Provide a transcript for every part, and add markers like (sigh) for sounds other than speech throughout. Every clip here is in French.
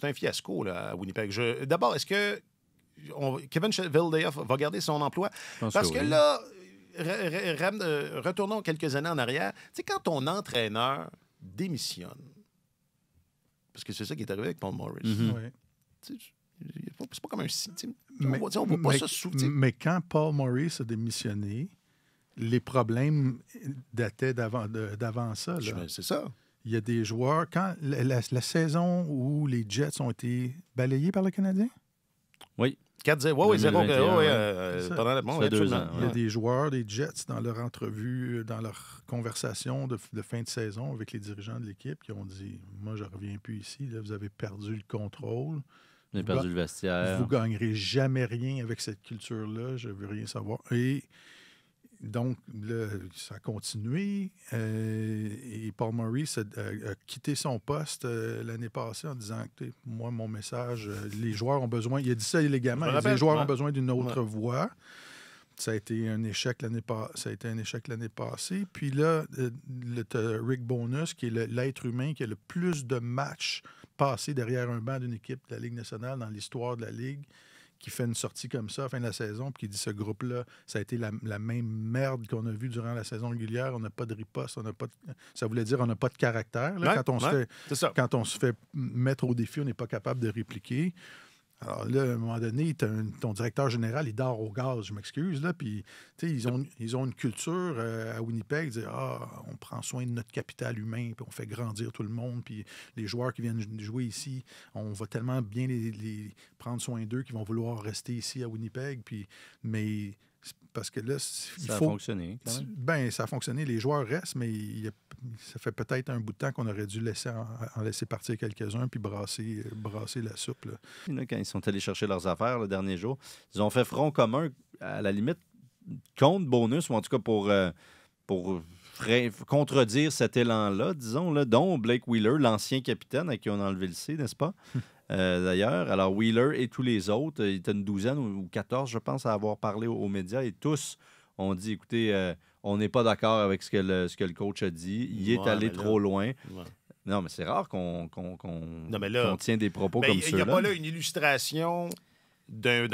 C'est un fiasco là, à Winnipeg. D'abord, est-ce que Kevin Vildayoff va garder son emploi? Parce que, là, euh, retournons quelques années en arrière. Tu sais, quand ton entraîneur démissionne, parce que c'est ça qui est arrivé avec Paul Morris. Mm-hmm. C'est pas comme un signe. On pas mais, ça sous. Mais quand Paul Morris a démissionné, les problèmes dataient d'avant ça. C'est ça il y a des joueurs. Quand la, saison où les Jets ont été balayés par le Canadien? Oui. 4-0, oui, 0 euh, pendant le ans. Il y a des joueurs des Jets dans leur entrevue, euh, dans leur conversation de, fin de saison avec les dirigeants de l'équipe qui ont dit Moi, je reviens plus ici, vous avez perdu le contrôle. Vous avez perdu le vestiaire. Vous gagnerez jamais rien avec cette culture-là, je ne veux rien savoir. Et donc, ça a continué. Euh, et Paul Maurice a, quitté son poste euh, l'année passée en disant moi, mon message, euh, les joueurs ont besoin. Il a dit ça illégalement. les joueurs ont besoin d'une autre voix Ça a été un échec l'année ça a été un échec l'année passée. Puis là, le, Rick Bonus, qui est l'être humain qui a le plus de matchs passés derrière un banc d'une équipe de la Ligue nationale dans l'histoire de la Ligue qui fait une sortie comme ça à la fin de la saison, puis qui dit ce groupe-là, ça a été la, même merde qu'on a vue durant la saison régulière. On n'a pas de riposte, on pas Ça voulait dire on n'a pas de caractère. quand, on se quand on se fait mettre au défi, on n'est pas capable de répliquer. Alors là, à un moment donné, ton directeur général, il dort au gaz, je m'excuse, là, puis ils ont, ils ont une culture euh, à Winnipeg, ah, on prend soin de notre capital humain, puis on fait grandir tout le monde, puis les joueurs qui viennent jouer ici, on va tellement bien les, prendre soin d'eux qu'ils vont vouloir rester ici à Winnipeg, puis, mais parce que là, il ça a fonctionné, Ben, ça a fonctionné, les joueurs restent, mais il y a ça fait peut-être un bout de temps qu'on aurait dû laisser en, laisser partir quelques-uns puis brasser, brasser la soupe. quand ils sont allés chercher leurs affaires le dernier jour, ils ont fait front commun, à la limite, contre bonus, ou en tout cas pour, euh, pour contredire cet élan-là, disons, là, dont Blake Wheeler, l'ancien capitaine à qui on a enlevé le C, n'est-ce pas? (laughs) Euh, d'ailleurs, alors Wheeler et tous les autres, il était une douzaine ou 14, je pense, à avoir parlé aux médias et tous on dit écoutez, euh, on n'est pas d'accord avec ce que, le, ce que le coach a dit, il est allé trop loin. Non, mais c'est rare qu'on tient des propos ben, comme ceux Il n'y a pas là une illustration d'un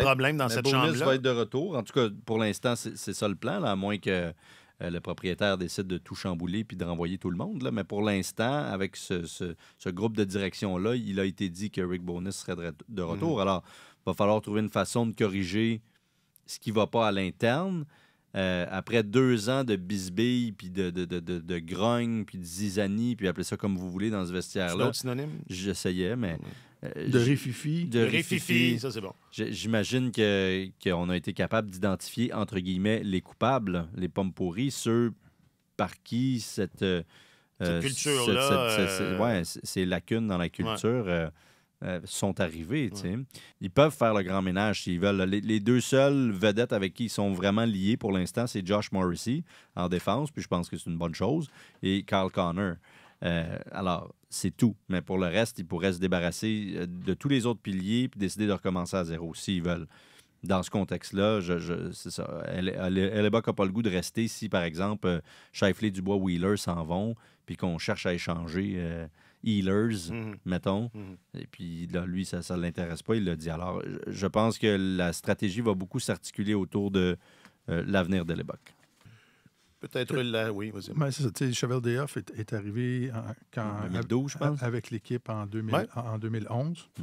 problème dans cette chambre-là. va être de retour. En tout cas, pour l'instant, c'est ça le plan, à moins que euh, le propriétaire décide de tout chambouler puis de renvoyer tout le monde. Mais pour l'instant, avec ce, groupe de direction-là, il a été dit que Rick Bonus serait de, retour. Mm-hmm. Alors, il va falloir trouver une façon de corriger ce qui ne va pas à l'interne, euh, après deux ans de bisbilles, puis de, de, grogne, puis de zizanie, puis appelez ça comme vous voulez dans ce vestiaire-là. C'est synonyme? J'essayais, mais... Euh, de De réfifi, ça c'est bon. J'imagine qu'on a été capable d'identifier, entre guillemets, les coupables, les pommes pourries, ceux par qui cette... Euh, culture-là... Ouais, ces lacunes dans la culture... Euh, sont arrivés. Ils peuvent faire le grand ménage s'ils veulent. Les, deux seules vedettes avec qui ils sont vraiment liés pour l'instant, c'est Josh Morrissey en défense, puis je pense que c'est une bonne chose, et Carl Connor. Euh, alors, c'est tout. Mais pour le reste, ils pourraient se débarrasser euh, de tous les autres piliers et décider de recommencer à zéro s'ils veulent. Dans ce contexte-là, je, je c'est ça. Elle n'a pas le goût de rester si, par exemple, Shifley, Dubois, Wheeler s'en vont puis qu'on cherche à échanger healers, mm-hmm. mettons. Mm-hmm. Et puis lui, ça ne l'intéresse pas, il l'a dit. Alors, je pense que la stratégie va beaucoup s'articuler autour de euh, l'avenir de l'époque. Peut-être euh, oui, Mais ben, c'est ça, Cheval de est, est arrivé en, quand, 2012, je pense. avec l'équipe en, 2011. Mm,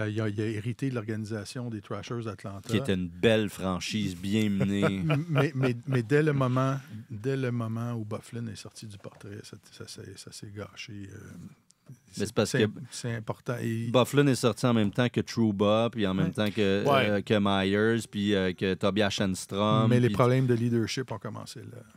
euh, il, a, hérité de l'organisation des Trashers d'Atlanta. Qui était une belle franchise, bien menée. (laughs) mais, dès, le moment, dès le moment où Bufflin est sorti du portrait, ça, s'est gâché c'est parce c'est important. Et... Bufflin est sorti en même temps que Trouba, puis en même temps euh, que, Myers, puis euh, que Tobias Shenstrom. Mais les problèmes de leadership ont commencé là.